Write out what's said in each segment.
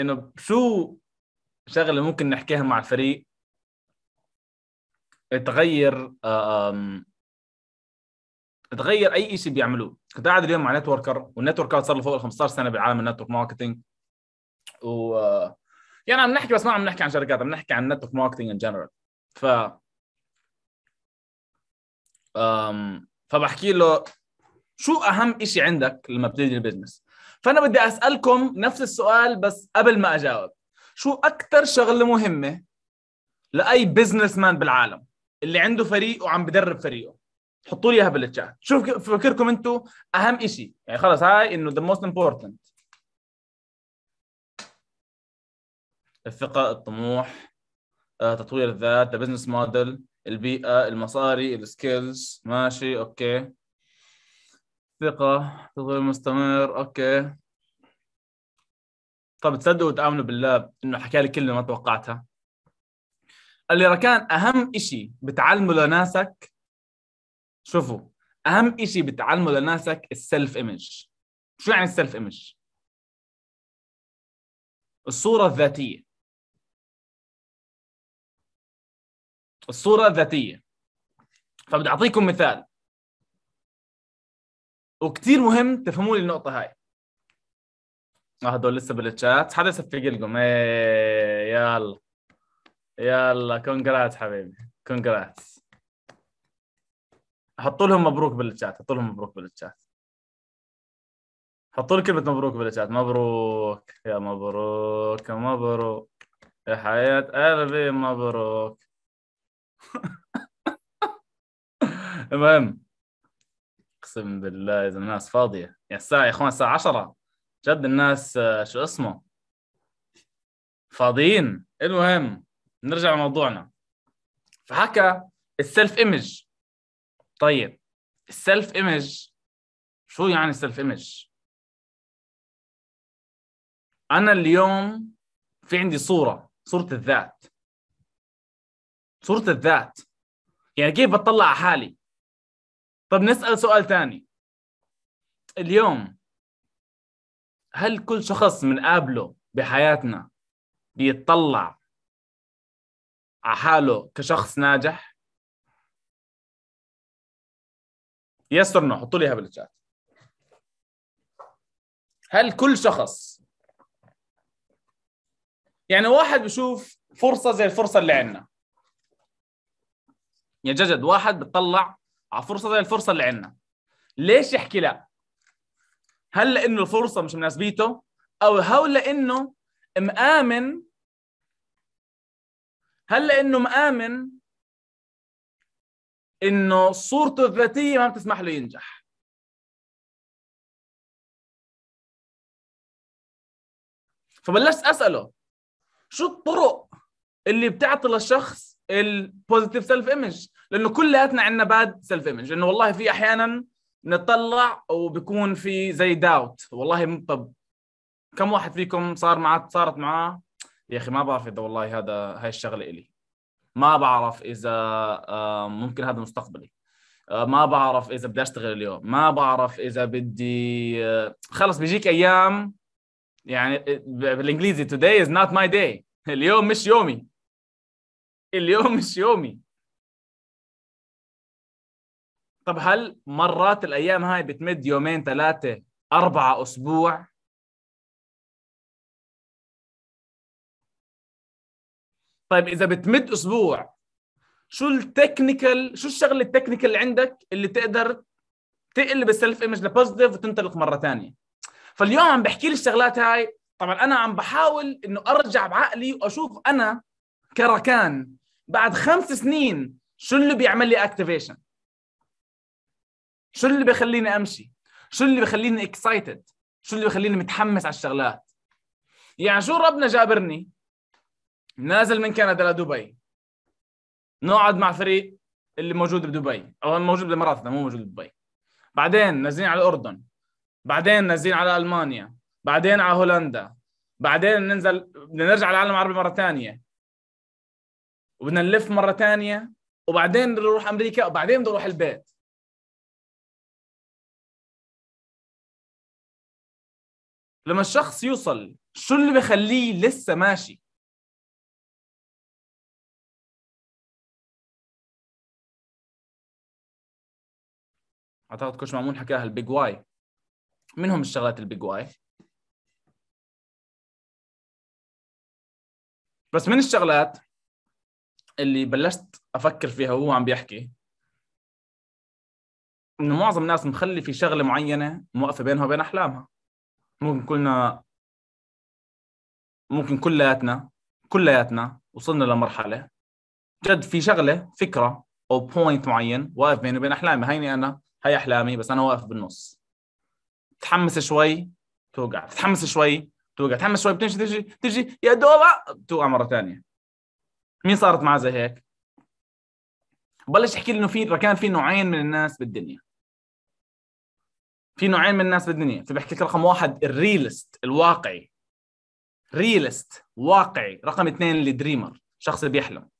انه شو شغله ممكن نحكيها مع الفريق تغير آه، تغير اي شيء بيعملوه كنت قاعد اليوم مع نتوركر والنتوركر صار له فوق ال 15 سنه بعالم النتورك ماركتينج و يعني عم نحكي بس ما عم نحكي عن شركات عم نحكي عن النتورك ماركتينج ان جنرال ف أم... فبحكي له شو اهم شيء عندك لما بتبدي البزنس فانا بدي اسالكم نفس السؤال بس قبل ما اجاوب شو اكثر شغله مهمه لاي بزنس مان بالعالم اللي عنده فريق وعم بدرب فريقه حطوا لي اياها بالتشات شوف فكركم انتم اهم شيء يعني خلص هاي انه ذا موست امبورتنت الثقه الطموح آه، تطوير الذات البزنس موديل البيئه المصاري السكيلز ماشي اوكي ثقة تطوير مستمر اوكي طب تصدقوا وتآمنوا بالله انه حكى لي كلمة ما توقعتها قال لي ركان اهم شيء بتعلمه لناسك شوفوا اهم شيء بتعلمه لناسك السيلف ايمج شو يعني السيلف ايمج الصورة الذاتية الصورة الذاتية فبدي أعطيكم مثال وكثير مهم تفهموا لي النقطه هاي اه هدول لسه بالتشات حدا يصفق لكم ايه يلا يلا كونجرات حبيبي كونجرات حطوا لهم مبروك بالتشات حطوا لهم مبروك بالتشات حطوا لي كلمه مبروك بالتشات مبروك يا مبروك يا مبروك يا حياه قلبي مبروك المهم اقسم بالله اذا الناس فاضيه يعني الساعه يا اخوان الساعه 10 جد الناس آه، شو اسمه فاضيين المهم نرجع لموضوعنا فحكى السيلف ايمج طيب السيلف ايمج شو يعني السيلف ايمج انا اليوم في عندي صوره صوره الذات صوره الذات يعني كيف بطلع على حالي طب نسال سؤال ثاني اليوم هل كل شخص بنقابله بحياتنا بيتطلع على حاله كشخص ناجح؟ يسرنا حطوا لي اياها بالشات هل كل شخص يعني واحد بشوف فرصة زي الفرصة اللي عندنا يا جد واحد بتطلع على فرصه زي الفرصه اللي عندنا ليش يحكي لا هل لانه الفرصه مش مناسبيته او هل لانه مآمن هل لانه مآمن انه صورته الذاتيه ما بتسمح له ينجح فبلشت اساله شو الطرق اللي بتعطي للشخص البوزيتيف سيلف ايمج لانه كلياتنا عندنا باد سيلف ايمج انه والله في احيانا نطلع وبكون في زي داوت والله طب كم واحد فيكم صار معاه صارت معاه يا اخي ما بعرف اذا والله هذا هاي الشغله الي ما بعرف اذا آه، ممكن هذا مستقبلي آه، ما بعرف اذا بدي اشتغل اليوم ما بعرف اذا بدي آه، خلص بيجيك ايام يعني بالانجليزي today is not my day اليوم مش يومي اليوم مش يومي طب هل مرات الايام هاي بتمد يومين ثلاثه اربعه اسبوع طيب اذا بتمد اسبوع شو التكنيكال شو الشغله التكنيكال اللي عندك اللي تقدر تقلب السلف ايمج لبوزيتيف وتنطلق مره ثانيه فاليوم عم بحكي لي الشغلات هاي طبعا انا عم بحاول انه ارجع بعقلي واشوف انا كركان بعد خمس سنين شو اللي بيعمل لي اكتيفيشن شو اللي بخليني امشي شو اللي بخليني اكسايتد شو اللي بخليني متحمس على الشغلات يعني شو ربنا جابرني نازل من كندا لدبي نقعد مع فريق اللي موجود بدبي او موجود بالامارات مو موجود بدبي بعدين نازلين على الاردن بعدين نازلين على المانيا بعدين على هولندا بعدين ننزل بدنا نرجع العالم العربي مره ثانيه وبدنا نلف مره ثانيه وبعدين نروح امريكا وبعدين نروح البيت لما الشخص يوصل شو اللي بخليه لسه ماشي اعتقد كوش معمول حكاها البيج واي منهم الشغلات البيج واي بس من الشغلات اللي بلشت افكر فيها وهو عم بيحكي انه معظم الناس مخلي في شغله معينه موقفه بينها وبين احلامها ممكن كلنا ممكن كلياتنا كلياتنا وصلنا لمرحله جد في شغله فكره او بوينت معين واقف بيني وبين احلامي هيني انا هي احلامي بس انا واقف بالنص تحمس شوي توقع تتحمس شوي توقع تحمس شوي بتمشي تجي تجي يا دوبة آه، بتوقع مره ثانيه مين صارت معاه زي هيك بلش يحكي لي انه في كان في نوعين من الناس بالدنيا في نوعين من الناس بالدنيا فبحكي لك رقم واحد الريلست الواقعي ريلست واقعي رقم اثنين الدريمر الشخص اللي بيحلم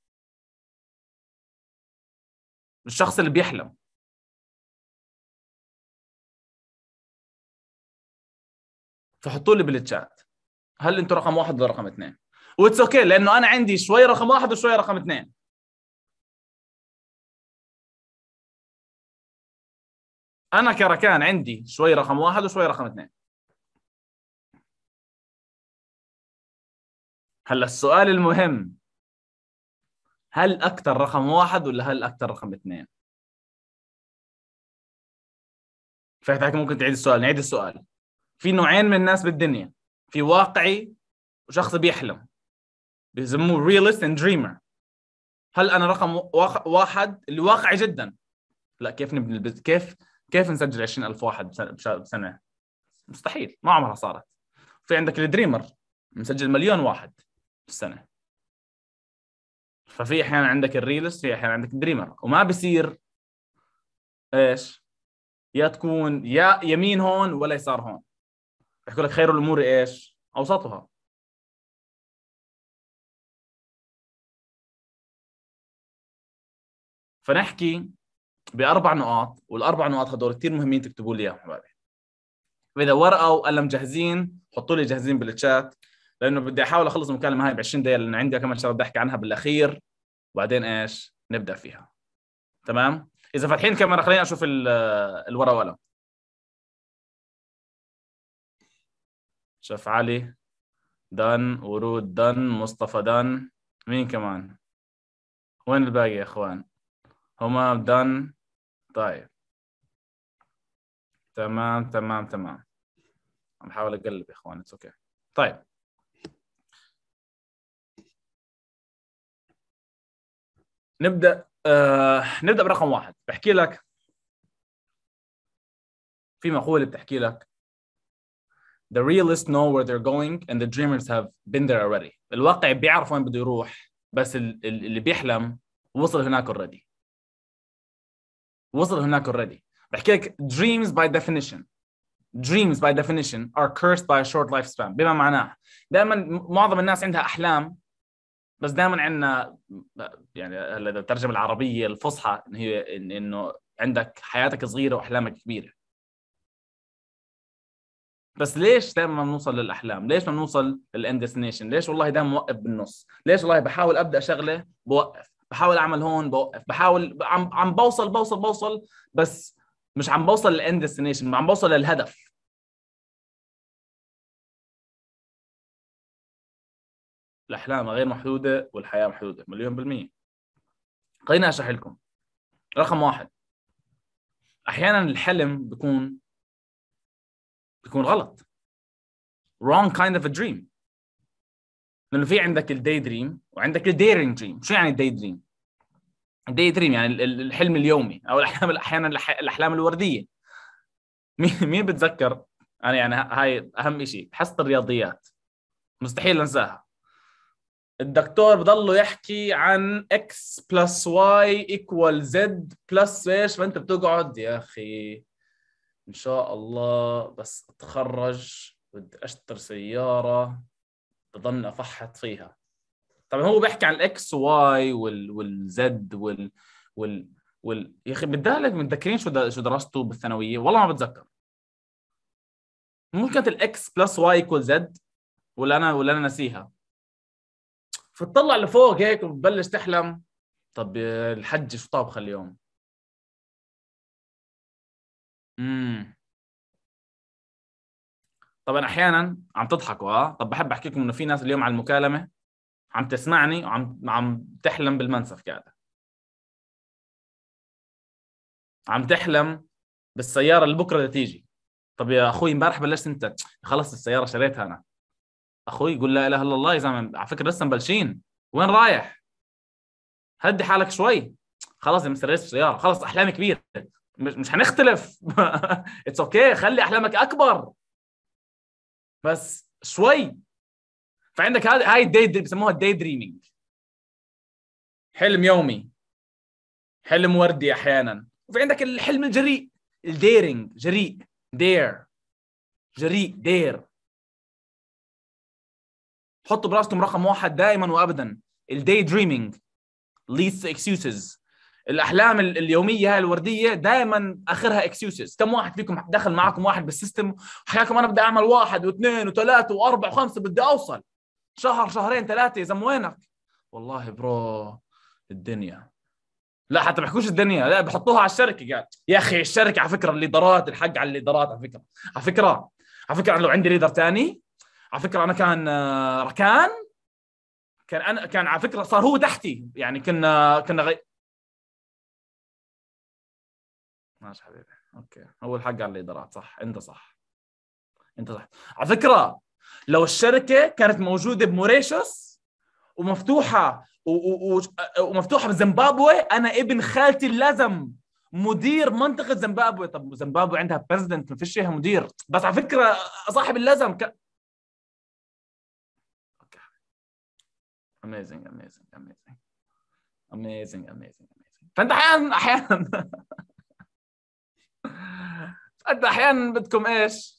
الشخص اللي بيحلم فحطوا لي بالتشات هل انتم رقم واحد ولا رقم اثنين واتس اوكي okay لانه انا عندي شوي رقم واحد وشوي رقم اثنين انا كركان عندي شوي رقم واحد وشوي رقم اثنين هلا السؤال المهم هل اكثر رقم واحد ولا هل اكثر رقم اثنين؟ عليك ممكن تعيد السؤال نعيد السؤال في نوعين من الناس بالدنيا في واقعي وشخص بيحلم بيسموه ريالست اند دريمر هل انا رقم واحد اللي واقعي جدا لا كيف نبني كيف كيف نسجل 20000 واحد بسنه مستحيل ما عمرها صارت في عندك الدريمر مسجل مليون واحد بالسنه ففي احيانا عندك الريلست في احيانا عندك الدريمر وما بصير ايش يا تكون يا يمين هون ولا يسار هون بيحكوا لك خير الامور ايش اوسطها فنحكي باربع نقاط والاربع نقاط هدول كثير مهمين تكتبوا لي اياهم حبايبي فاذا ورقه وقلم جاهزين حطوا لي جاهزين بالتشات لانه بدي احاول اخلص المكالمه هاي ب 20 دقيقه لانه عندي كمان شغله بدي احكي عنها بالاخير وبعدين ايش نبدا فيها تمام اذا فاتحين كاميرا خليني اشوف الورقه والقلم شاف علي دن ورود دن مصطفى دن مين كمان وين الباقي يا اخوان هما دان طيب تمام تمام تمام عم بحاول اقلب يا اخوان اتس اوكي طيب نبدا آه نبدا برقم واحد بحكي لك في مقوله بتحكي لك The realists know where they're going and the dreamers have been there already. الواقع بيعرف وين بده يروح بس اللي بيحلم وصل هناك already. وصل هناك already بحكي لك dreams by definition dreams by definition are cursed by a short lifespan بما معناه دائما معظم الناس عندها احلام بس دائما عندنا يعني اذا الترجمه العربيه الفصحى إن هي انه عندك حياتك صغيره واحلامك كبيره بس ليش دائما ما بنوصل للاحلام؟ ليش ما بنوصل للاند ليش والله دائما موقف بالنص؟ ليش والله بحاول ابدا شغله بوقف؟ بحاول اعمل هون بوقف بحاول عم عم بوصل بوصل بوصل بس مش عم بوصل للاند ديستنيشن عم بوصل للهدف الاحلام غير محدوده والحياه محدوده مليون بالميه خليني اشرح لكم رقم واحد احيانا الحلم بيكون بيكون غلط wrong kind of a dream لانه في عندك الدي دريم وعندك الديرنج دريم شو يعني الدي دريم الدي دريم يعني الحلم اليومي او الاحلام احيانا الاحلام الورديه مين بتذكر انا يعني هاي اهم شيء حصه الرياضيات مستحيل انساها الدكتور بضله يحكي عن اكس بلس واي ايكوال زد بلس ايش فانت بتقعد يا اخي ان شاء الله بس اتخرج بدي اشتري سياره بظن افحط فيها طبعا هو بيحكي عن الاكس واي وال والزد وال وال وال يا اخي بالذات متذكرين شو شو درسته بالثانويه والله ما بتذكر ممكن كانت الاكس بلس واي يكون زد ولا انا ولا انا نسيها فتطلع لفوق هيك وبتبلش تحلم طب الحج شو طابخه اليوم امم طبعا احيانا عم تضحكوا اه طب بحب احكي لكم انه في ناس اليوم على المكالمه عم تسمعني وعم عم تحلم بالمنسف قاعده عم تحلم بالسياره اللي بكره تيجي طب يا اخوي امبارح بلشت انت خلصت السياره شريتها انا اخوي قول لا اله الا الله يا زلمه على فكره لسه مبلشين وين رايح؟ هدي حالك شوي خلاص يا مستر السياره خلاص احلامي كبيره مش مش هنختلف اتس اوكي okay. خلي احلامك اكبر بس شوي فعندك هاي الدي بيسموها الدي دريمينج حلم يومي حلم وردي احيانا وفي عندك الحلم الجريء الديرنج جريء دير جريء دير حطوا براسكم رقم واحد دائما وابدا الدي دريمينج leads to excuses الاحلام اليوميه هاي الورديه دائما اخرها اكسيوسز كم واحد فيكم دخل معكم واحد بالسيستم حكاكم انا بدي اعمل واحد واثنين وثلاثه واربع وخمسه بدي اوصل شهر شهرين ثلاثه يا زلمه وينك والله برو الدنيا لا حتى ما بحكوش الدنيا لا بحطوها على الشركه قال يا اخي الشركه على فكره الليدرات الحق على الليدرات على فكره على فكره على فكره لو عندي ليدر ثاني على فكره انا كان آه، ركان كان انا كان على فكره صار هو تحتي يعني كنا كنا ماشي حبيبي اوكي هو الحق على الادارات صح انت صح انت صح على فكره لو الشركه كانت موجوده بموريشوس ومفتوحه و... و... و... ومفتوحه بزيمبابوي انا ابن خالتي اللازم مدير منطقه زيمبابوي طب زيمبابوي عندها بريزدنت ما فيش فيها مدير بس على فكره صاحب اللازم ك... اوكي اميزنج اميزنج اميزنج اميزنج اميزنج فانت احيانا احيانا انت احيانا بدكم ايش؟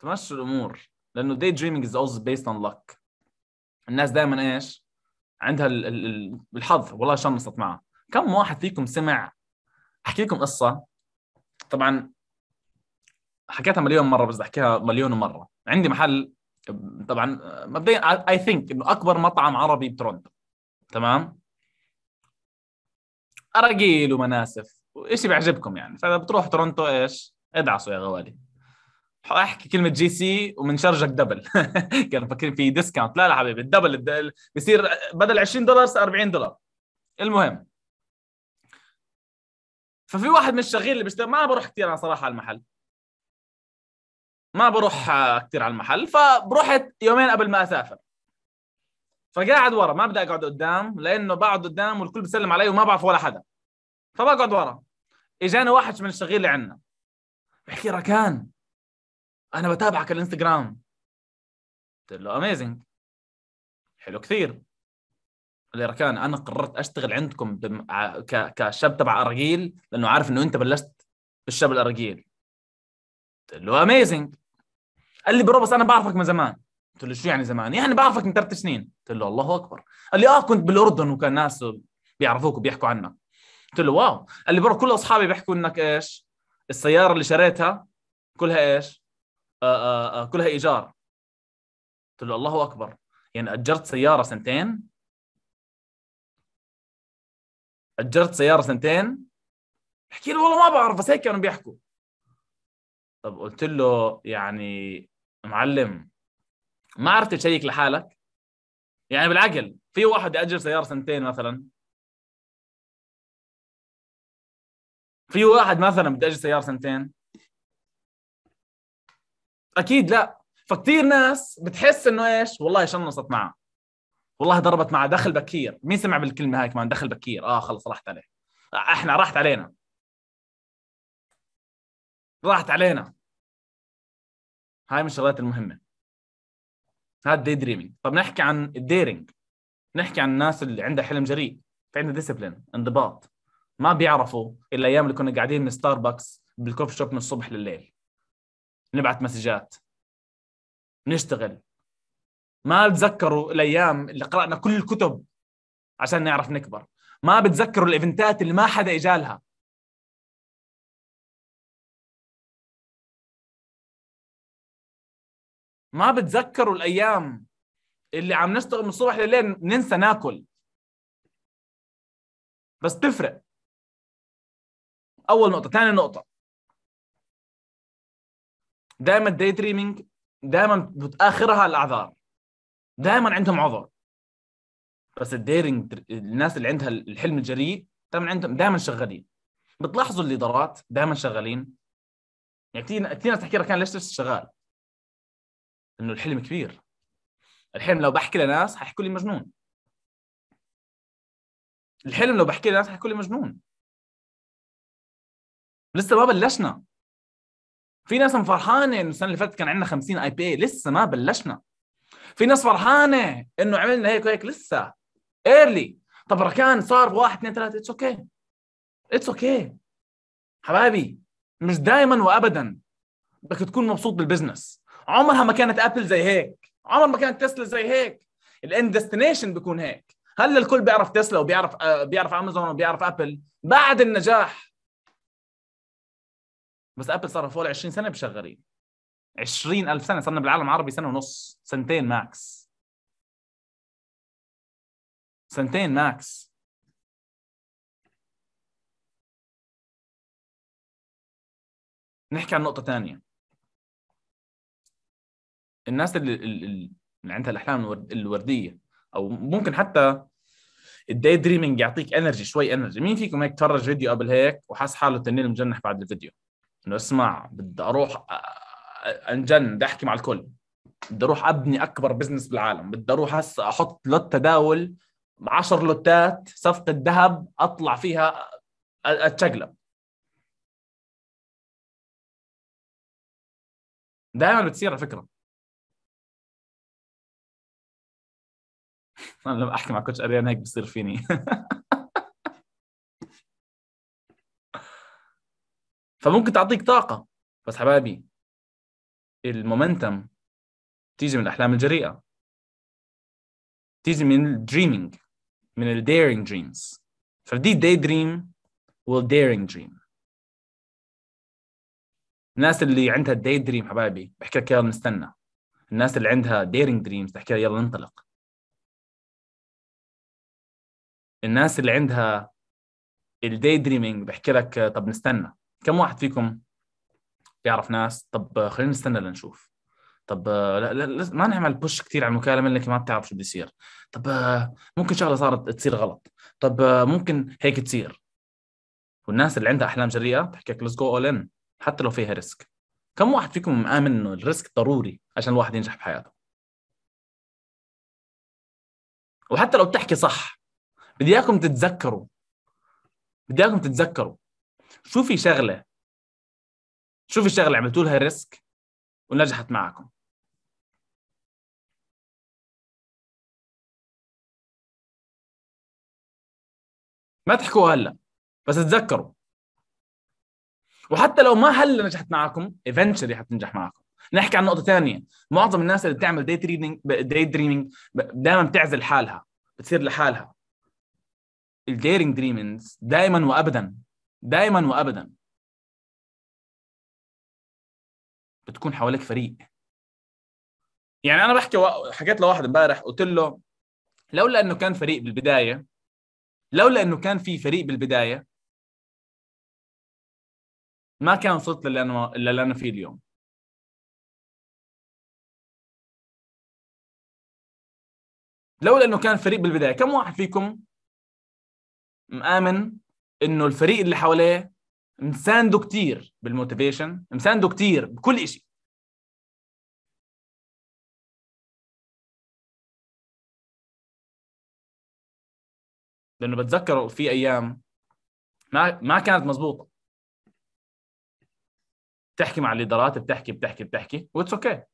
تمشوا الامور لانه دي دريمينج از اولز بيست اون لك الناس دائما ايش؟ عندها الحظ والله شمصت معها كم واحد فيكم سمع احكي لكم قصه طبعا حكيتها مليون مره بس احكيها مليون مره عندي محل طبعا مبدئيا اي ثينك انه اكبر مطعم عربي بترونتو تمام اراجيل ومناسف وإيش بيعجبكم يعني فاذا بتروح تورنتو ايش ادعسوا يا غوالي احكي كلمه جي سي ومنشرجك دبل كانوا مفكرين في ديسكاونت لا لا حبيبي الدبل بصير بدل 20 دولار صار 40 دولار المهم ففي واحد من الشغيل اللي بيشتغل ما بروح كثير انا صراحه على المحل ما بروح آه، كثير على المحل فرحت يومين قبل ما اسافر فقاعد ورا ما بدي اقعد قدام لانه بقعد قدام والكل بيسلم علي وما بعرف ولا حدا فبقعد ورا اجانا واحد من الشغيل اللي عندنا بحكي ركان انا بتابعك على الانستغرام قلت له اميزنج حلو كثير قال لي ركان انا قررت اشتغل عندكم بم... ك... كشاب تبع ارجيل لانه عارف انه انت بلشت بالشاب الارجيل قلت له اميزنج قال لي برو بس انا بعرفك من زمان قلت له شو يعني زمان؟ يعني بعرفك من ثلاث سنين قلت له الله اكبر قال لي اه كنت بالاردن وكان ناس بيعرفوك وبيحكوا عنك قلت له واو قال لي برو كل اصحابي بيحكوا انك ايش السياره اللي شريتها كلها ايش آآ آه، آآ آه، آه، كلها ايجار قلت له الله اكبر يعني اجرت سياره سنتين اجرت سياره سنتين احكي له والله ما بعرف بس هيك كانوا بيحكوا طب قلت له يعني معلم ما عرفت تشيك لحالك يعني بالعقل في واحد ياجر سياره سنتين مثلا في واحد مثلا بده اجي سياره سنتين اكيد لا فكتير ناس بتحس انه ايش والله شنصت معه والله ضربت معه دخل بكير مين سمع بالكلمه هاي كمان دخل بكير اه خلص راحت عليه احنا راحت علينا راحت علينا هاي من الشغلات المهمه هذا الدي دريمينج طب نحكي عن الديرينج نحكي عن الناس اللي عندها حلم جريء في عندها ديسبلين انضباط ما بيعرفوا الايام اللي كنا قاعدين بستاربكس بالكوفي شوب من الصبح لليل نبعث مسجات نشتغل ما بتذكروا الايام اللي قرانا كل الكتب عشان نعرف نكبر ما بتذكروا الايفنتات اللي ما حدا اجالها ما بتذكروا الايام اللي عم نشتغل من الصبح لليل ننسى ناكل بس تفرق اول نقطه ثاني نقطه دائما الداي دريمينج دائما بتاخرها الاعذار دائما عندهم عذر بس الديرينج الناس اللي عندها الحلم الجريء دائما عندهم دائما شغالين بتلاحظوا الادارات دائما شغالين يعني كثير ناس تحكي لك انا ليش لسه شغال؟ انه الحلم كبير الحلم لو بحكي لناس حيحكوا لي مجنون الحلم لو بحكي لناس حيحكوا لي مجنون لسه ما بلشنا في ناس فرحانه انه السنه اللي فاتت كان عندنا 50 اي بي لسه ما بلشنا في ناس فرحانه انه عملنا هيك وهيك لسه ايرلي طب ركان صار واحد اثنين ثلاثه اتس اوكي اتس اوكي حبايبي مش دائما وابدا بدك تكون مبسوط بالبزنس عمرها ما كانت ابل زي هيك عمر ما كانت تسلا زي هيك الاند ديستنيشن بيكون هيك هلا الكل بيعرف تسلا وبيعرف آه، بيعرف امازون وبيعرف ابل بعد النجاح بس ابل صار فوق ال 20 سنه بشغالين 20000 سنه صرنا بالعالم العربي سنه ونص سنتين ماكس سنتين ماكس نحكي عن نقطه ثانيه الناس اللي, اللي عندها الاحلام الورديه او ممكن حتى الداي دريمينج يعطيك انرجي شوي انرجي مين فيكم هيك تفرج فيديو قبل هيك وحاس حاله تنين مجنح بعد الفيديو انه اسمع بدي اروح آه، انجن بدي احكي مع الكل بدي اروح ابني اكبر بزنس بالعالم بدي اروح هسه احط لوت تداول 10 لوتات صفقه ذهب اطلع فيها اتشقلب دائما بتصير على فكره انا لما احكي مع كوتش اريان هيك بصير فيني فممكن تعطيك طاقه بس حبايبي المومنتم تيجي من الاحلام الجريئه تيجي من الدريمينج من الديرينج دريمز فدي داي دريم والديرينج دريم الناس اللي عندها داي دريم حبايبي بحكي لك يلا نستنى الناس اللي عندها ديرينج دريمز تحكي يلا ننطلق الناس اللي عندها الداي دريمينج بحكي لك طب نستنى كم واحد فيكم بيعرف ناس طب آه، خلينا نستنى لنشوف طب آه، لا, لا, لا ما نعمل بوش كثير على المكالمه لانك ما بتعرف شو بده يصير طب آه، ممكن شغله صارت تصير غلط طب ممكن هيك تصير والناس اللي عندها احلام جريئه بتحكي لك ليتس جو اول ان حتى لو فيها ريسك كم واحد فيكم مآمن انه الريسك ضروري عشان الواحد ينجح بحياته وحتى لو بتحكي صح بدي اياكم تتذكروا بدي اياكم تتذكروا شوفي شغله شوفي شغله عملتوا لها ريسك ونجحت معكم ما تحكوا هلا بس تذكروا وحتى لو ما هلا نجحت معكم ايفنتشلي حتنجح معكم نحكي عن نقطه ثانيه معظم الناس اللي بتعمل داي تريدنج داي دريمينج دائما بتعزل حالها بتصير لحالها الديرينج دريمينز دائما وابدا دائما وابدا بتكون حواليك فريق يعني انا بحكي و... حكيت لواحد امبارح قلت له لولا انه كان فريق بالبدايه لولا انه كان في فريق بالبدايه ما كان وصلت للي انا اللي انا فيه اليوم لولا انه كان فريق بالبدايه كم واحد فيكم مآمن انه الفريق اللي حواليه مسانده كتير بالموتيفيشن مسانده كتير بكل شيء لانه بتذكر في ايام ما ما كانت مزبوطه بتحكي مع الليدرات بتحكي بتحكي بتحكي واتس اوكي okay.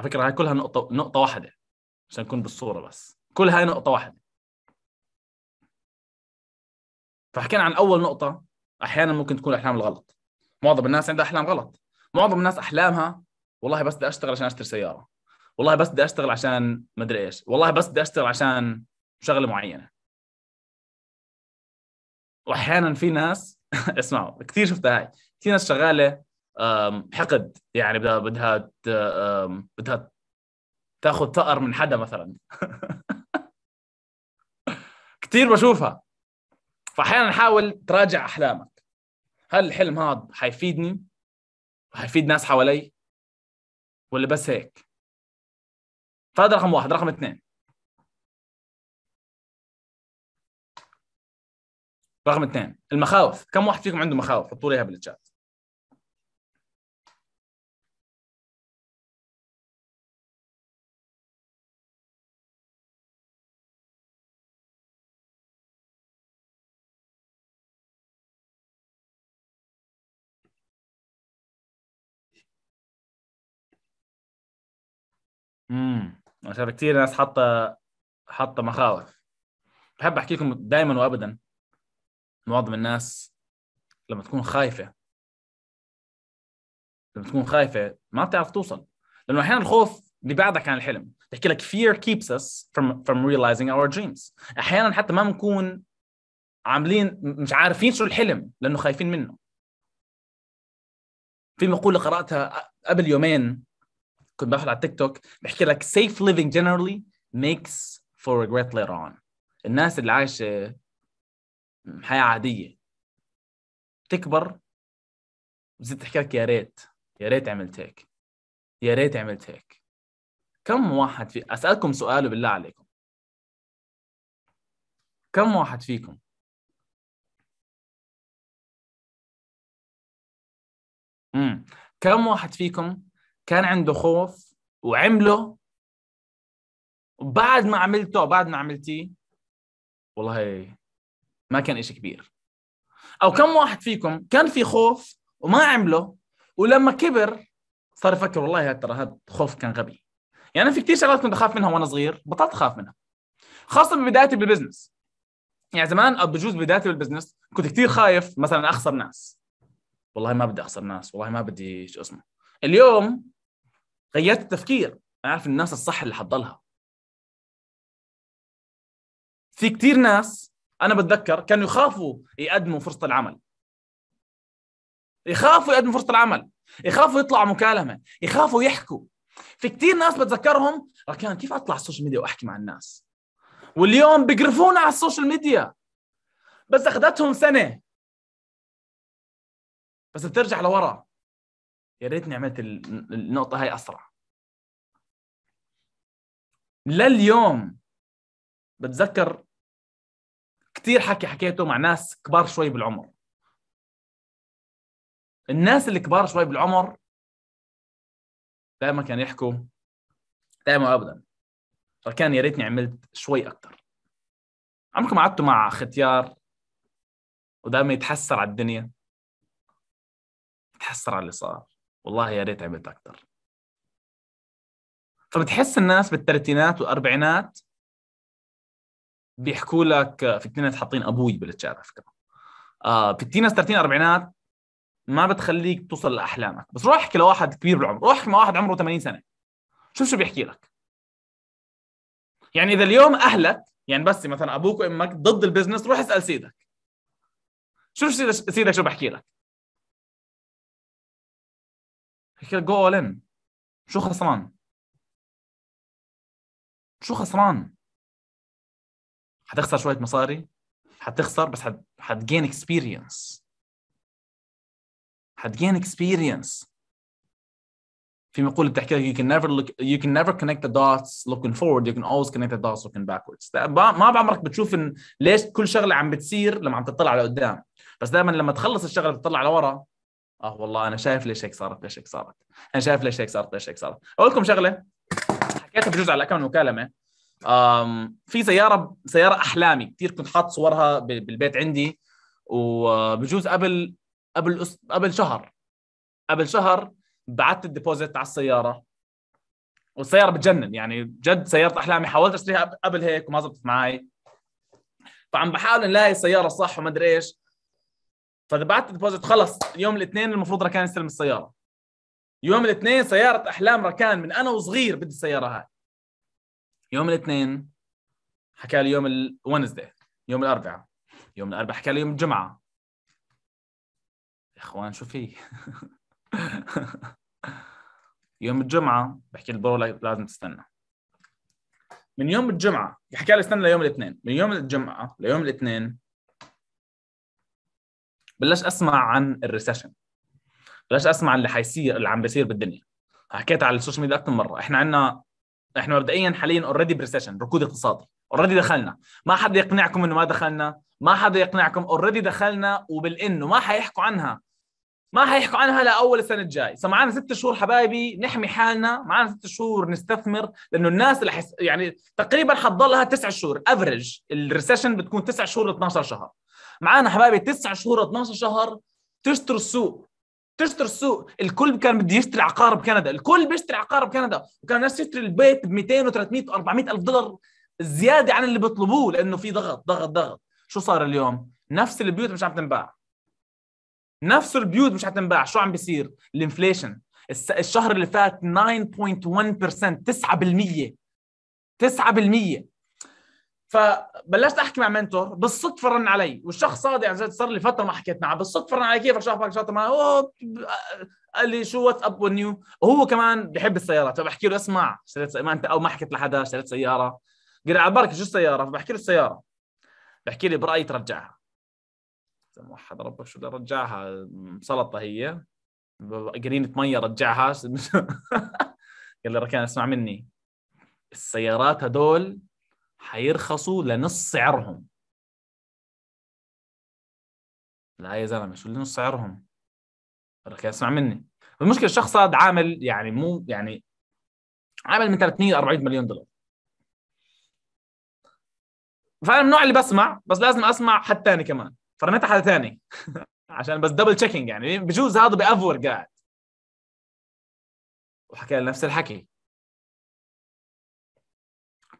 على فكره هاي كلها نقطه نقطه واحده عشان نكون بالصوره بس كل هاي نقطه واحده فحكينا عن اول نقطه احيانا ممكن تكون الاحلام الغلط معظم الناس عندها احلام غلط معظم الناس احلامها والله بس بدي اشتغل عشان اشتري سياره والله بس بدي اشتغل عشان مدري ايش والله بس بدي اشتغل عشان شغله معينه واحيانا في ناس اسمعوا كثير شفتها هاي في ناس شغاله حقد يعني بدها بدها بدها تاخذ ثأر من حدا مثلا كثير بشوفها فاحيانا حاول تراجع احلامك هل الحلم هذا حيفيدني وحيفيد ناس حوالي ولا بس هيك فهذا رقم واحد رقم اثنين رقم اثنين المخاوف كم واحد فيكم عنده مخاوف حطوا لي اياها بالتشات امم عشان كثير ناس حاطه حاطه مخاوف بحب احكي لكم دائما وابدا معظم الناس لما تكون خايفه لما تكون خايفه ما بتعرف توصل لانه احيانا الخوف بيبعدك عن الحلم بحكي لك fear keeps us from from realizing our dreams احيانا حتى ما بنكون عاملين مش عارفين شو الحلم لانه خايفين منه في مقوله قراتها قبل يومين كنت باخد على التيك توك بحكي لك safe living generally makes for regret later on الناس اللي عايشه حياه عاديه تكبر بتصير تحكي لك يا ريت يا ريت عملت هيك يا ريت عملت هيك كم واحد في اسالكم سؤال بالله عليكم كم واحد فيكم امم كم واحد فيكم كان عنده خوف وعمله بعد ما عملته بعد ما عملتيه والله ما كان إشي كبير أو كم واحد فيكم كان في خوف وما عمله ولما كبر صار يفكر والله ترى هذا الخوف كان غبي يعني في كثير شغلات كنت اخاف منها وانا صغير بطلت اخاف منها خاصه ببدايتي بالبزنس يعني زمان بجوز بدايتي بالبزنس كنت كثير خايف مثلا اخسر ناس والله ما بدي اخسر ناس والله ما بدي شو اسمه اليوم غيرت التفكير انا عارف الناس الصح اللي حضلها في كثير ناس انا بتذكر كانوا يخافوا يقدموا فرصه العمل يخافوا يقدموا فرصه العمل يخافوا يطلعوا مكالمه يخافوا يحكوا في كثير ناس بتذكرهم ركان كيف اطلع على السوشيال ميديا واحكي مع الناس واليوم بقرفونا على السوشيال ميديا بس اخذتهم سنه بس بترجع لورا يا ريتني عملت النقطه هاي اسرع لليوم بتذكر كثير حكي حكيته مع ناس كبار شوي بالعمر الناس اللي كبار شوي بالعمر دائما كانوا يحكوا دائما ابدا فكان يا ريتني عملت شوي اكثر عمركم قعدتوا مع ختيار ودائما يتحسر على الدنيا يتحسر على اللي صار والله يا ريت عملت اكثر فبتحس الناس بالثلاثينات والاربعينات بيحكوا لك في الثلاثينات حاطين ابوي بالتشات على فكره آه في الثلاثينات ثلاثين اربعينات ما بتخليك توصل لاحلامك بس روح احكي لواحد كبير بالعمر روح احكي مع واحد عمره 80 سنه شوف شو بيحكي لك يعني اذا اليوم اهلك يعني بس مثلا ابوك وامك ضد البزنس روح اسال سيدك شوف سيدك شو بحكي لك حكي لك جو اول ان شو خسران؟ شو خسران؟ حتخسر شوية مصاري حتخسر بس حت... حتجين اكسبيرينس حتجين اكسبيرينس في مقولة بتحكي لك you can never look you can never connect the dots looking forward you can always connect the dots looking backwards ما بعمرك بتشوف إن ليش كل شغلة عم بتصير لما عم تطلع لقدام بس دائما لما تخلص الشغلة بتطلع لورا اه والله انا شايف ليش هيك صارت ليش هيك صارت انا شايف ليش هيك صارت ليش هيك صارت اقول لكم شغله حكيتها بجوز على كم مكالمه أم في سياره سياره احلامي كثير كنت حاط صورها بالبيت عندي وبجوز قبل قبل قبل شهر قبل شهر بعت الديبوزيت على السياره والسياره بتجنن يعني جد سياره احلامي حاولت اشتريها قبل هيك وما زبطت معي فعم بحاول نلاقي السياره صح وما ادري ايش فبعت ديبوزيت خلص يوم الاثنين المفروض ركان يستلم السياره يوم الاثنين سياره احلام ركان من انا وصغير بدي السياره هاي يوم الاثنين حكى لي يوم الونسداي يوم الاربعاء يوم الاربعاء حكى لي يوم الجمعه يا اخوان شو في يوم الجمعه بحكي البرو لازم تستنى من يوم الجمعه حكى لي استنى ليوم الاثنين من يوم الجمعه ليوم الاثنين بلش اسمع عن الريسيشن بلش اسمع اللي حيصير اللي عم بيصير بالدنيا حكيت على السوشيال ميديا اكثر مره احنا عندنا احنا مبدئيا حاليا اوريدي بريسيشن ركود اقتصادي اوريدي دخلنا ما حدا يقنعكم انه ما دخلنا ما حدا يقنعكم اوريدي دخلنا وبالانه ما حيحكوا عنها ما حيحكوا عنها لاول السنه الجاي فمعنا ست شهور حبايبي نحمي حالنا معنا ست شهور نستثمر لانه الناس اللي حس... يعني تقريبا حتضلها تسع شهور افريج الريسيشن بتكون تسع شهور ل 12 شهر معانا حبايبي تسع شهور 12 شهر تشتروا السوق تشتري السوق الكل كان بده يشتري عقار بكندا الكل بيشتري عقار بكندا وكان الناس تشتري البيت ب 200 و300 و400 الف دولار زياده عن اللي بيطلبوه لانه في ضغط ضغط ضغط شو صار اليوم نفس البيوت مش عم تنباع نفس البيوت مش عم تنباع شو عم بيصير الانفليشن الشهر اللي فات 9.1% 9% 9% فبلشت احكي مع منتور بالصدفه رن علي والشخص هذا يعني صار لي فتره ما حكيت معه بالصدفه رن علي كيفك شاطرك شاطر معه أوه... قال لي شو وات اب ونيو وهو كمان بحب السيارات فبحكي له اسمع اشتريت ما انت او ما حكيت لحدا اشتريت سياره قال على بركه شو السياره فبحكي له السياره بحكي لي برايي ترجعها موحد ربك شو بدي رجعها مسلطه هي قرينة مية رجعها قال لي ركان اسمع مني السيارات هدول حيرخصوا لنص سعرهم لا يا زلمه شو اللي نص سعرهم ركز اسمع مني المشكله الشخص هذا عامل يعني مو يعني عامل من 300 ل 40 مليون دولار فانا من النوع اللي بسمع بس لازم اسمع حد ثاني كمان فرنيت حدا ثاني عشان بس دبل تشيكينج يعني بجوز هذا بافور قاعد وحكى لي نفس الحكي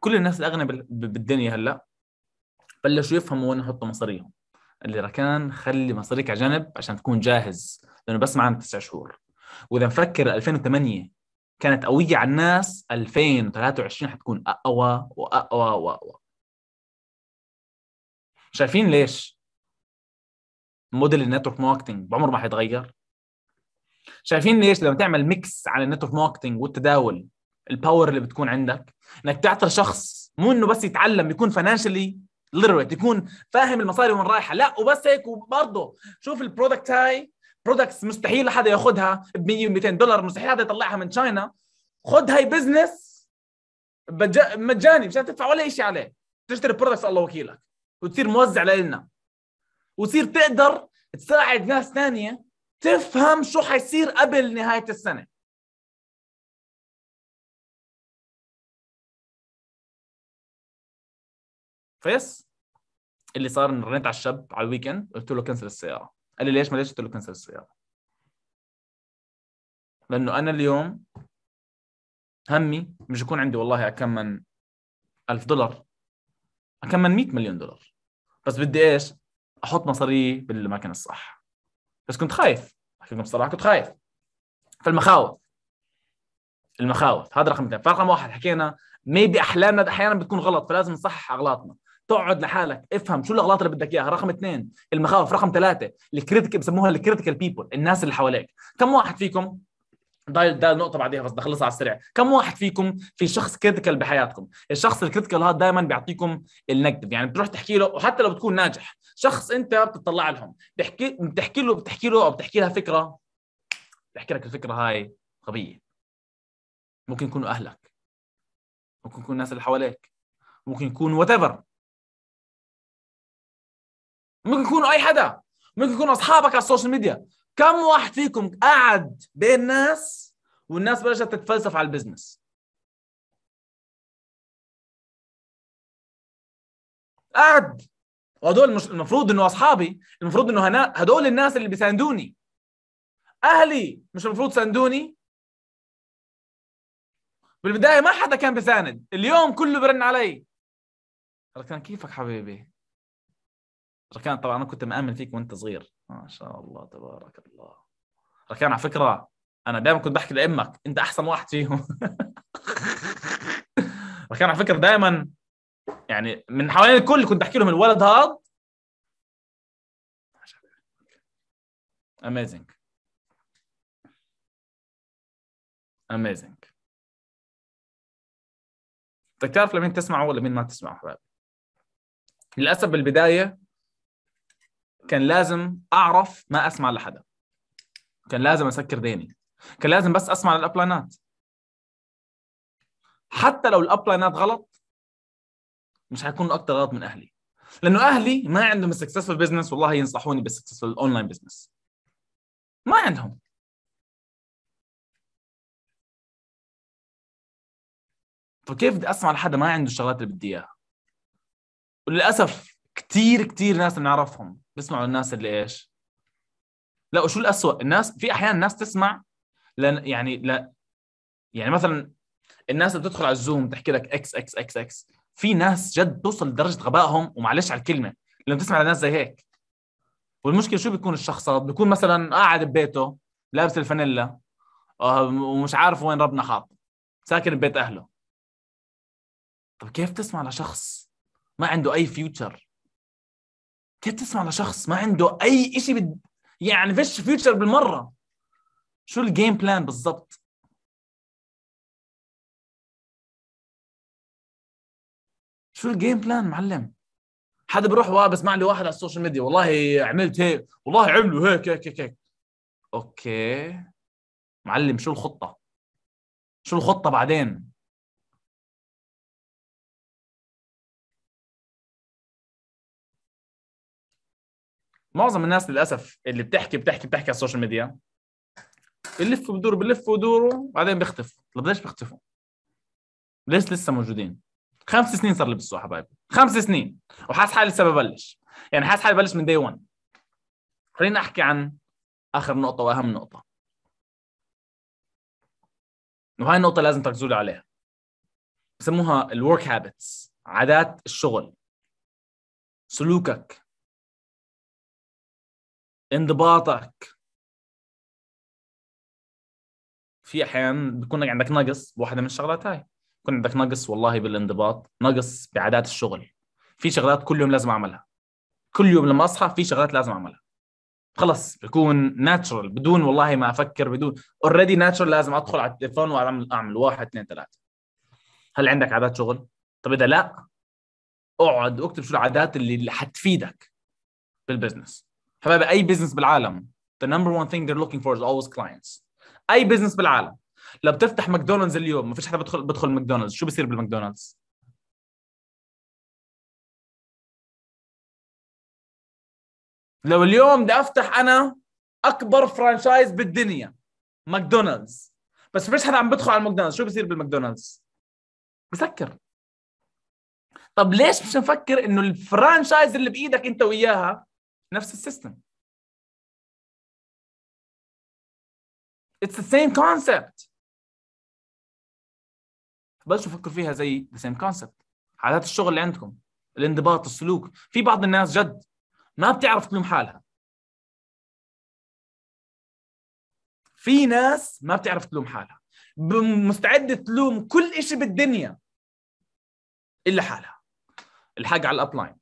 كل الناس الاغنياء بالدنيا هلا بلشوا يفهموا وين يحطوا مصاريهم اللي ركان خلي مصاريك على جنب عشان تكون جاهز لانه بس معنا تسع شهور واذا نفكر 2008 كانت قويه على الناس 2023 حتكون اقوى واقوى واقوى شايفين ليش موديل النتورك ماركتينج بعمر ما حيتغير شايفين ليش لما تعمل ميكس على النتورك ماركتينج والتداول الباور اللي بتكون عندك انك تعطي شخص مو انه بس يتعلم يكون فاينانشلي ليتري يكون فاهم المصاري وين رايحه لا وبس هيك وبرضه شوف البرودكت هاي برودكتس مستحيل حدا ياخذها ب 100 و 200 دولار مستحيل حدا يطلعها من تشاينا خذ هاي بزنس مجاني مشان تدفع ولا شيء عليه تشتري برودكتس الله وكيلك وتصير موزع لنا وتصير تقدر تساعد ناس ثانيه تفهم شو حيصير قبل نهايه السنه فيس اللي صار اني رنيت على الشاب على الويكند قلت له كنسل السياره قال لي ليش ما ليش قلت له كنسل السياره لانه انا اليوم همي مش يكون عندي والله من ألف دولار من 100 مليون دولار بس بدي ايش احط مصاري بالمكان الصح بس كنت خايف احكي لكم بصراحه كنت خايف فالمخاوف المخاوف هذا رقم اثنين فرقم واحد حكينا ميبي احلامنا احيانا بتكون غلط فلازم نصحح اغلاطنا تقعد لحالك افهم شو الاغلاط اللي بدك اياها رقم اثنين المخاوف رقم ثلاثه الكريتيك بسموها الكريتيكال بيبول الناس اللي حواليك كم واحد فيكم ده ده نقطه بعديها بس بخلصها على السريع كم واحد فيكم في شخص كريتيكال بحياتكم الشخص الكريتيكال هذا دائما بيعطيكم النكتيف يعني بتروح تحكي له وحتى لو بتكون ناجح شخص انت بتطلع لهم بتحكي بتحكي له بتحكي له او بتحكي لها فكره بتحكي لك الفكره هاي غبيه ممكن يكونوا اهلك ممكن يكون الناس اللي حواليك ممكن يكون وات ممكن يكونوا اي حدا ممكن يكونوا اصحابك على السوشيال ميديا كم واحد فيكم قعد بين ناس والناس بلشت تتفلسف على البزنس قعد وهدول مش المفروض انه اصحابي المفروض انه هنا هدول الناس اللي بيساندوني اهلي مش المفروض ساندوني بالبدايه ما حدا كان بيساند اليوم كله برن علي قال كان كيفك حبيبي ركان طبعا انا كنت مامن فيك وانت صغير ما شاء الله تبارك الله ركان على فكره انا دائما كنت بحكي لامك انت احسن واحد فيهم ركان على فكره دائما يعني من حوالين الكل كنت بحكي لهم الولد هذا اميزنج اميزنج بدك تعرف لمين تسمعه ولا مين ما تسمعه حبايبي للاسف بالبدايه كان لازم اعرف ما اسمع لحدا كان لازم اسكر ديني كان لازم بس اسمع للابلانات حتى لو الابلانات غلط مش حيكون اكثر غلط من اهلي لانه اهلي ما عندهم سكسسفل بزنس والله ينصحوني بالسكسسفل اونلاين بزنس ما عندهم فكيف بدي اسمع لحدا ما عنده الشغلات اللي بدي اياها وللاسف كثير كثير ناس بنعرفهم بسمعوا الناس اللي ايش لا وشو الأسوأ الناس في احيانا الناس تسمع ل... يعني لا يعني مثلا الناس اللي بتدخل على الزوم تحكي لك اكس اكس اكس اكس في ناس جد توصل لدرجه غبائهم ومعلش على الكلمه لما تسمع لناس زي هيك والمشكله شو بيكون الشخص بيكون مثلا قاعد ببيته لابس الفانيلا آه، ومش عارف وين ربنا حاط ساكن ببيت اهله طب كيف تسمع لشخص ما عنده اي فيوتشر كيف تسمع لشخص ما عنده اي شيء بد... يعني فيش فيوتشر بالمره شو الجيم بلان بالضبط شو الجيم بلان معلم حدا بروح بسمع لي واحد على السوشيال ميديا والله عملت هيك والله عملوا هيك هيك هيك, هيك. اوكي معلم شو الخطه شو الخطه بعدين معظم الناس للاسف اللي بتحكي بتحكي بتحكي على السوشيال ميديا بلف بدوروا بلف بدوروا بعدين بيختفوا طب ليش بيختفوا؟ ليش لسه موجودين؟ خمس سنين صار لي بالسوق حبايبي خمس سنين وحاسس حالي لسه ببلش يعني حاسس حالي ببلش من دي 1 خليني احكي عن اخر نقطه واهم نقطه وهاي النقطه لازم تركزوا لي عليها بسموها الورك هابتس عادات الشغل سلوكك انضباطك في احيانا بيكون عندك نقص بواحده من الشغلات هاي بيكون عندك نقص والله بالانضباط نقص بعادات الشغل في شغلات كل يوم لازم اعملها كل يوم لما اصحى في شغلات لازم اعملها خلص بكون ناتشرال بدون والله ما افكر بدون اوريدي ناتشرال لازم ادخل على التليفون واعمل اعمل واحد اثنين ثلاثه هل عندك عادات شغل؟ طب اذا لا اقعد واكتب شو العادات اللي حتفيدك بالبزنس حبايبي اي بزنس بالعالم the number one thing they're looking for is always clients اي بزنس بالعالم لو بتفتح ماكدونالدز اليوم ما فيش حدا بدخل بدخل ماكدونالدز شو بصير بالماكدونالدز لو اليوم بدي افتح انا اكبر فرانشايز بالدنيا ماكدونالدز بس ما فيش حدا عم بدخل على ماكدونالدز شو بصير بالماكدونالدز بسكر طب ليش مش نفكر انه الفرانشايز اللي بايدك انت وياها نفس السيستم It's the same concept بلشوا فكروا فيها زي the same concept عادات الشغل اللي عندكم الانضباط السلوك في بعض الناس جد ما بتعرف تلوم حالها في ناس ما بتعرف تلوم حالها مستعده تلوم كل شيء بالدنيا الا حالها الحق على الابلاين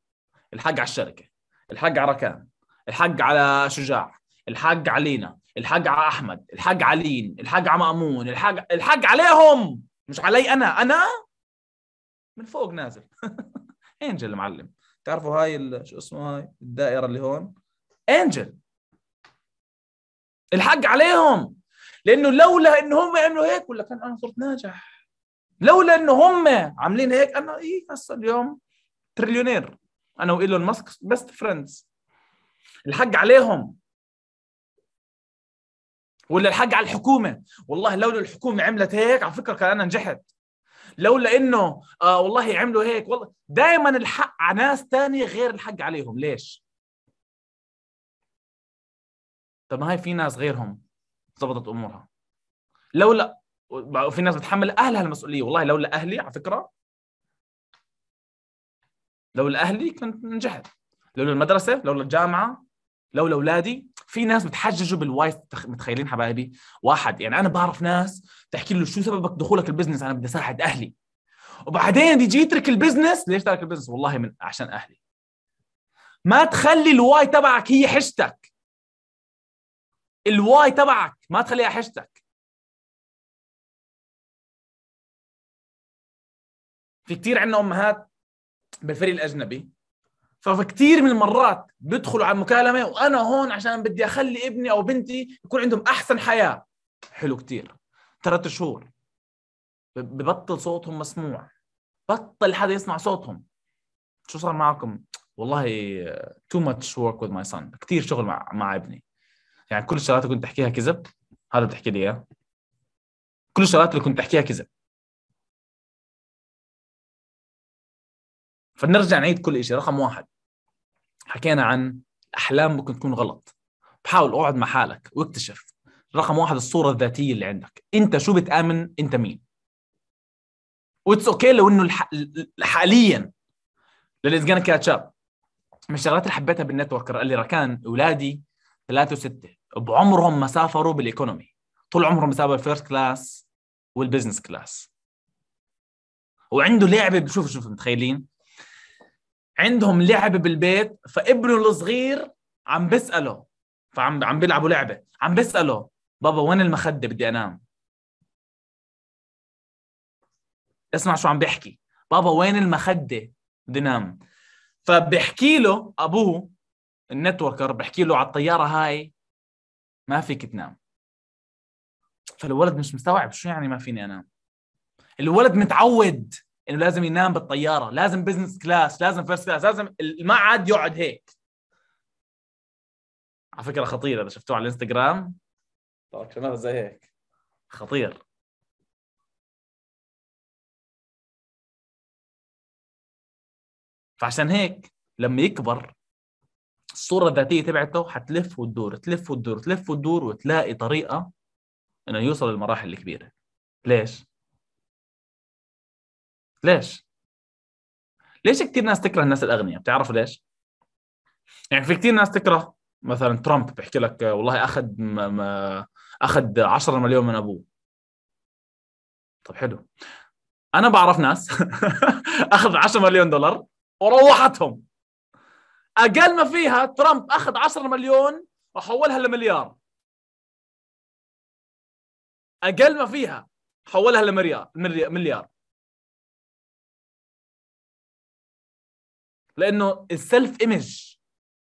الحق على الشركه الحق على ركان الحق على شجاع الحق علينا الحق على احمد الحق علين الحق على مامون الحق الحق عليهم مش علي انا انا من فوق نازل انجل معلم تعرفوا هاي ال... شو اسمه هاي الدائره اللي هون انجل الحق عليهم لانه لولا ان هم عملوا هيك ولا كان انا صرت ناجح لولا انه هم عاملين هيك انا ايه هسه اليوم تريليونير انا وايلون ماسك بيست فريندز الحج عليهم ولا الحج على الحكومه والله لولا الحكومه عملت هيك على فكره كان انا نجحت لولا انه آه والله عملوا هيك والله دائما الحق على ناس تانية غير الحق عليهم ليش طب ما هي في ناس غيرهم ظبطت امورها لولا في ناس بتحمل اهلها المسؤوليه والله لولا اهلي على فكره لولا اهلي كنت نجحت لولا المدرسه لولا الجامعه لولا اولادي في ناس بتحججوا بالوايف متخيلين حبايبي واحد يعني انا بعرف ناس تحكي له شو سببك دخولك البزنس انا بدي اساعد اهلي وبعدين يجي يترك البزنس ليش ترك البزنس والله من عشان اهلي ما تخلي الواي تبعك هي حشتك الواي تبعك ما تخليها حشتك في كثير عندنا امهات بالفريق الاجنبي فكثير من المرات بيدخلوا على المكالمة وانا هون عشان بدي اخلي ابني او بنتي يكون عندهم احسن حياه حلو كثير ثلاث شهور ببطل صوتهم مسموع بطل حدا يسمع صوتهم شو صار معكم والله تو ماتش ورك وذ ماي سون كثير شغل مع مع ابني يعني كل الشغلات اللي كنت احكيها كذب هذا بتحكي لي اياه كل الشغلات اللي كنت احكيها كذب فنرجع نعيد كل شيء رقم واحد حكينا عن الاحلام ممكن تكون غلط بحاول اقعد مع حالك واكتشف رقم واحد الصوره الذاتيه اللي عندك انت شو بتامن انت مين واتس اوكي okay لو انه الح... حاليا للي جانا كاتش اب من الشغلات اللي حبيتها بالنتوركر اللي ركان اولادي ثلاثه وسته بعمرهم ما سافروا بالايكونومي طول عمرهم سافروا الفيرست كلاس والبزنس كلاس وعنده لعبه بشوف شوف متخيلين عندهم لعب بالبيت فابنه الصغير عم بساله فعم عم بيلعبوا لعبه عم بساله بابا وين المخده بدي انام اسمع شو عم بيحكي بابا وين المخده بدي انام فبحكي له ابوه النتوركر بحكي له على الطياره هاي ما فيك تنام فالولد مش مستوعب شو يعني ما فيني انام الولد متعود انه لازم ينام بالطياره لازم بزنس كلاس لازم فيرست كلاس لازم ما عاد يقعد هيك على فكره خطير اذا شفتوه على الانستغرام طارق هذا زي هيك خطير فعشان هيك لما يكبر الصورة الذاتية تبعته حتلف وتدور تلف وتدور تلف وتدور وتلاقي طريقة انه يوصل للمراحل الكبيرة ليش؟ ليش؟ ليش كثير ناس تكره الناس الاغنياء؟ بتعرفوا ليش؟ يعني في كثير ناس تكره مثلا ترامب بحكي لك والله اخذ ما ما اخذ 10 مليون من ابوه طب حلو انا بعرف ناس اخذ 10 مليون دولار وروحتهم اقل ما فيها ترامب اخذ 10 مليون وحولها لمليار اقل ما فيها حولها لمليار مليار لانه السلف ايمج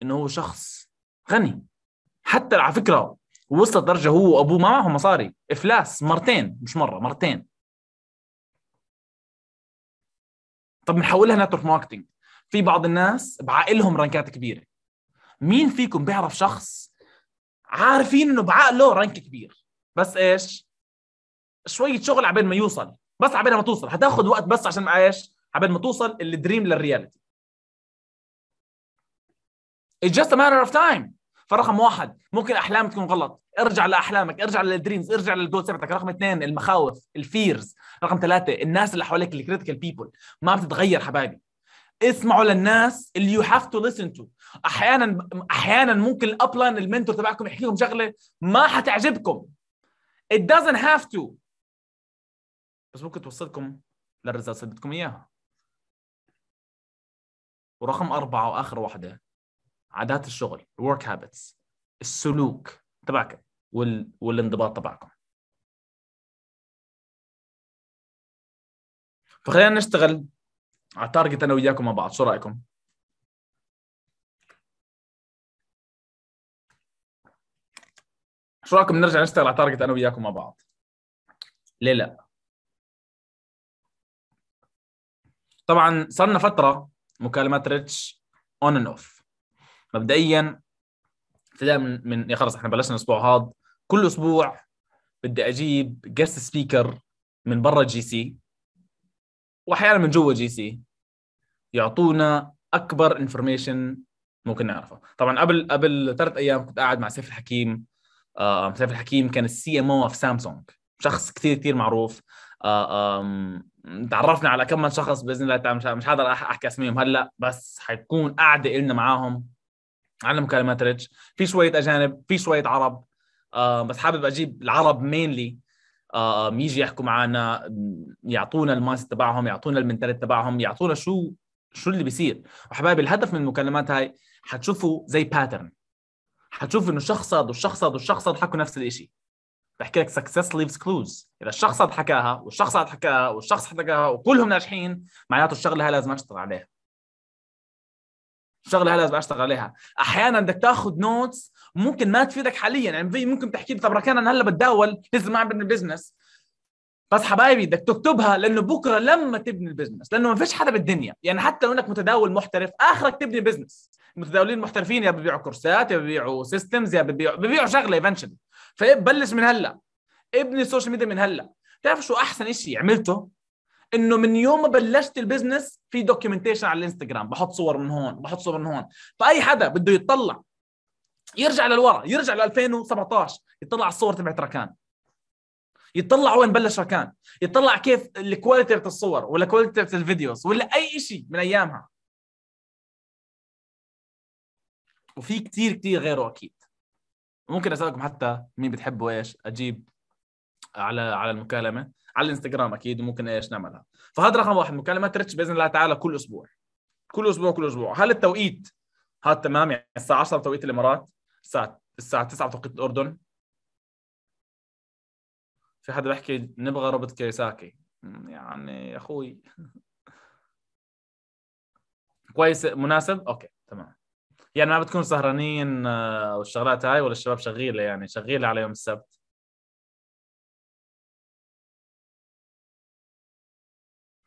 انه هو شخص غني حتى على فكره وصلت درجه هو وابوه ما معهم مصاري افلاس مرتين مش مره مرتين طب بنحولها نتورك ماركتينج في بعض الناس بعقلهم رانكات كبيره مين فيكم بيعرف شخص عارفين انه بعقله رانك كبير بس ايش شويه شغل عبين ما يوصل بس عبين ما توصل هتاخد وقت بس عشان ما ايش عبين ما توصل الدريم للرياليتي It's just a matter of time فرقم واحد ممكن احلام تكون غلط ارجع لاحلامك ارجع للدريمز ارجع للجول تبعتك رقم اثنين المخاوف الفيرز رقم ثلاثه الناس اللي حواليك الكريتيكال بيبول ما بتتغير حبايبي اسمعوا للناس اللي يو هاف تو ليسن تو احيانا احيانا ممكن الابلاين المنتور تبعكم يحكي لكم شغله ما حتعجبكم it doesn't have to بس ممكن توصلكم للرزاز اللي بدكم اياها ورقم اربعه واخر واحده عادات الشغل الورك هابتس السلوك تبعك وال... والانضباط تبعكم فخلينا نشتغل على التارجت انا وياكم مع بعض شو رايكم؟ شو رايكم نرجع نشتغل على تارجت انا وياكم مع بعض؟ ليه لا؟ طبعا صار لنا فتره مكالمات ريتش اون اند اوف مبدئيا ابتداء من من يا خلص احنا بلشنا الاسبوع هذا كل اسبوع بدي اجيب جست سبيكر من برا جي سي واحيانا من جوا جي سي يعطونا اكبر انفورميشن ممكن نعرفه طبعا قبل قبل ثلاث ايام كنت قاعد مع سيف الحكيم آه سيف الحكيم كان السي ام او في سامسونج شخص كثير كثير معروف آه تعرفنا على كم من شخص باذن الله مش مش حاضر احكي اسميهم هلا بس حيكون قعده النا معاهم علم مكالمات ريتش في شويه اجانب في شويه عرب آه بس حابب اجيب العرب مينلي آه يجي يحكوا معنا يعطونا الماس تبعهم يعطونا المنتاليتي تبعهم يعطونا شو شو اللي بيصير وحبايبي الهدف من المكالمات هاي حتشوفوا زي باترن حتشوف انه الشخص هذا والشخص هذا والشخص هذا حكوا نفس الشيء بحكي لك سكسس ليفز كلوز اذا الشخص هذا حكاها والشخص هذا حكاها والشخص حكاها وكلهم ناجحين معناته الشغله هاي لازم اشتغل عليها الشغله هلا لازم اشتغل عليها احيانا بدك تاخذ نوتس ممكن ما تفيدك حاليا يعني ممكن تحكي لي طب ركان انا هلا بتداول لسه ما عم ببني بزنس بس حبايبي بدك تكتبها لانه بكره لما تبني البزنس لانه ما فيش حدا بالدنيا يعني حتى لو انك متداول محترف اخرك تبني بزنس المتداولين المحترفين يا ببيعوا كورسات يا ببيعوا سيستمز يا ببيعوا ببيعوا شغله ايفنشلي فبلش من هلا ابني السوشيال ميديا من هلا بتعرف شو احسن شيء عملته انه من يوم ما بلشت البزنس في دوكيومنتيشن على الانستغرام بحط صور من هون بحط صور من هون فاي حدا بده يتطلع يرجع للورا يرجع ل 2017 يطلع الصور تبعت ركان يطلع وين بلش ركان يطلع كيف الكواليتي تبعت الصور ولا كواليتي تبعت الفيديوز ولا اي شيء من ايامها وفي كتير كتير غيره اكيد ممكن اسالكم حتى مين بتحبوا ايش اجيب على على المكالمه على الانستغرام اكيد وممكن ايش نعملها فهذا رقم واحد مكالمات ريتش باذن الله تعالى كل اسبوع كل اسبوع كل اسبوع هل التوقيت هذا تمام يعني الساعه 10 توقيت الامارات الساعه الساعه 9 توقيت الاردن في حدا بحكي نبغى ربط كيساكي يعني يا اخوي كويس مناسب اوكي تمام يعني ما بتكون سهرانين آه، والشغلات هاي ولا الشباب شغيله يعني شغيله على يوم السبت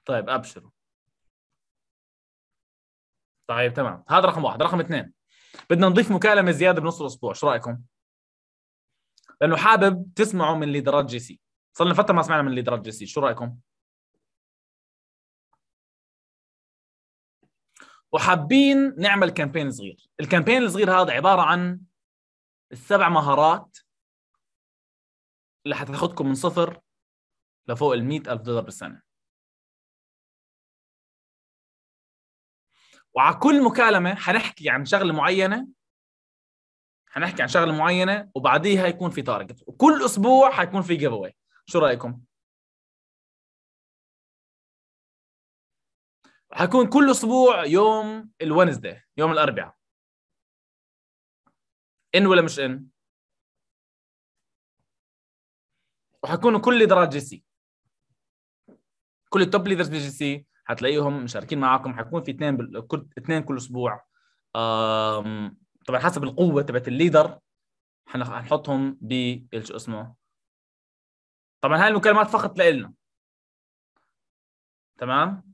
طيب ابشروا طيب تمام هذا رقم واحد رقم اثنين بدنا نضيف مكالمه زياده بنص الاسبوع شو رايكم لانه حابب تسمعوا من ليدرات جي سي صار لنا فتره ما سمعنا من ليدرات جي سي شو رايكم وحابين نعمل كامبين صغير الكامبين الصغير هذا عباره عن السبع مهارات اللي حتاخذكم من صفر لفوق ال 100000 دولار بالسنه وعلى كل مكالمه حنحكي عن شغله معينه حنحكي عن شغله معينه وبعديها يكون في تارجت وكل اسبوع حيكون في جيف اواي شو رايكم حيكون كل اسبوع يوم الونزداي يوم الاربعاء ان ولا مش ان وحيكونوا كل ليدرات جي سي كل التوب ليدرز جي سي هتلاقيهم مشاركين معاكم حيكون في اثنين بال... اثنين كل اسبوع أم... طبعا حسب القوه تبعت الليدر حنحطهم ب شو اسمه طبعا هاي المكالمات فقط لإلنا تمام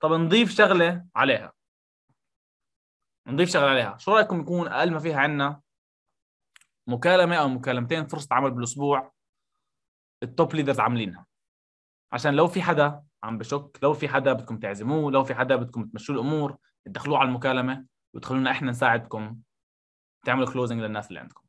طب نضيف شغله عليها نضيف شغله عليها شو رايكم يكون اقل ما فيها عندنا مكالمه او مكالمتين فرصه عمل بالاسبوع التوب ليدرز عاملينها عشان لو في حدا عم بشك لو في حدا بدكم تعزموه لو في حدا بدكم تمشوا الامور تدخلوه على المكالمه وتخلونا احنا نساعدكم تعملوا كلوزنج للناس اللي عندكم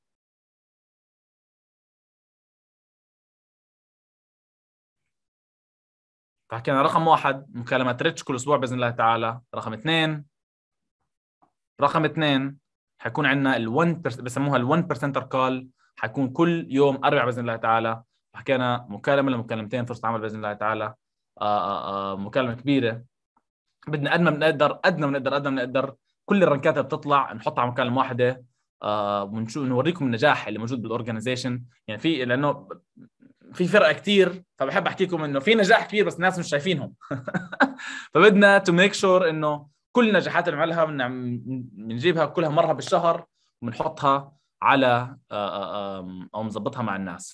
فحكينا رقم واحد مكالمة ريتش كل أسبوع بإذن الله تعالى رقم اثنين رقم اثنين حيكون عندنا ال 1% بسموها ال 1% كول حيكون كل يوم أربع بإذن الله تعالى حكينا مكالمة لمكالمتين فرصة عمل بإذن الله تعالى آه، آه، آه، مكالمه كبيره بدنا قد ما بنقدر قد ما بنقدر قد ما بنقدر كل الرنكات اللي بتطلع نحطها على مكالمه واحده ونشوف نوريكم النجاح اللي موجود بالاورجنايزيشن يعني في لانه في فرق كتير فبحب احكي لكم انه في نجاح كبير بس الناس مش شايفينهم فبدنا تو ميك شور انه كل النجاحات اللي عملها بنجيبها كلها مره بالشهر وبنحطها على او مظبطها مع الناس